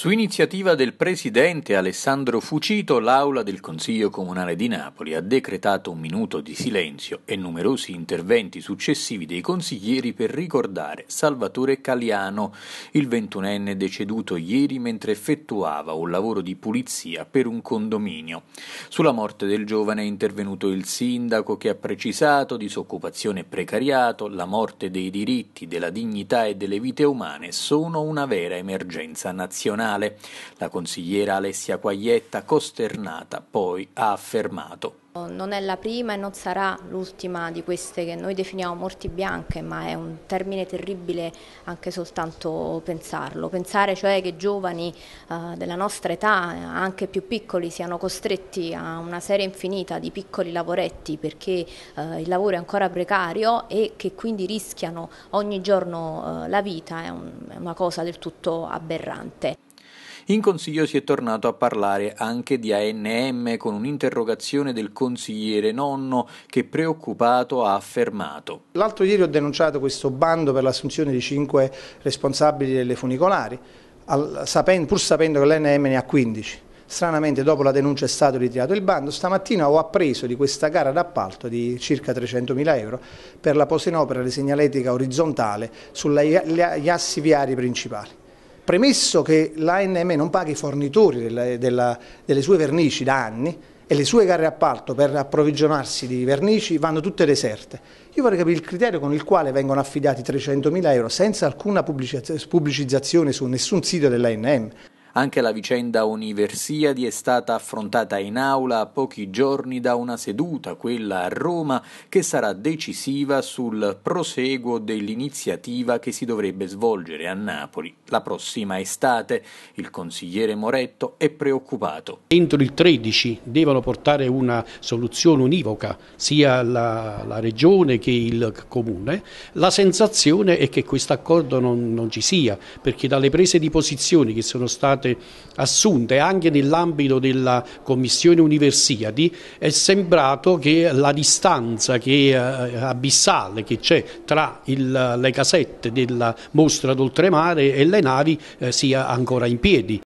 Su iniziativa del presidente Alessandro Fucito, l'aula del Consiglio Comunale di Napoli ha decretato un minuto di silenzio e numerosi interventi successivi dei consiglieri per ricordare Salvatore Caliano, il ventunenne deceduto ieri mentre effettuava un lavoro di pulizia per un condominio. Sulla morte del giovane è intervenuto il sindaco che ha precisato disoccupazione e precariato, la morte dei diritti, della dignità e delle vite umane sono una vera emergenza nazionale penale. La consigliera Alessia Quaglietta, costernata, poi ha affermato. Non è la prima e non sarà l'ultima di queste che noi definiamo morti bianche, ma è un termine terribile anche soltanto pensarlo. Pensare cioè che giovani eh, della nostra età, anche più piccoli, siano costretti a una serie infinita di piccoli lavoretti perché eh, il lavoro è ancora precario e che quindi rischiano ogni giorno eh, la vita è, un, è una cosa del tutto aberrante. In consiglio si è tornato a parlare anche di ANM con un'interrogazione del consigliere nonno che preoccupato ha affermato. L'altro ieri ho denunciato questo bando per l'assunzione di cinque responsabili delle funicolari, pur sapendo che l'ANM ne ha 15. Stranamente dopo la denuncia è stato ritirato il bando, stamattina ho appreso di questa gara d'appalto di circa 300.000 euro per la posa in opera di segnaletica orizzontale sugli assi viari principali. Premesso che l'ANM non paga i fornitori della, della, delle sue vernici da anni e le sue gare appalto per approvvigionarsi di vernici vanno tutte deserte, io vorrei capire il criterio con il quale vengono affidati 300.000 euro senza alcuna pubblicizzazione su nessun sito dell'ANM. Anche la vicenda Universiadi è stata affrontata in aula a pochi giorni da una seduta, quella a Roma, che sarà decisiva sul proseguo dell'iniziativa che si dovrebbe svolgere a Napoli la prossima estate. Il consigliere Moretto è preoccupato. Entro il 13 devono portare una soluzione univoca sia la, la regione che il comune. La sensazione è che questo accordo non, non ci sia, perché dalle prese di posizioni che sono state state assunte anche nell'ambito della Commissione Universiadi, è sembrato che la distanza che, eh, abissale che c'è tra il, le casette della mostra d'oltremare e le navi eh, sia ancora in piedi.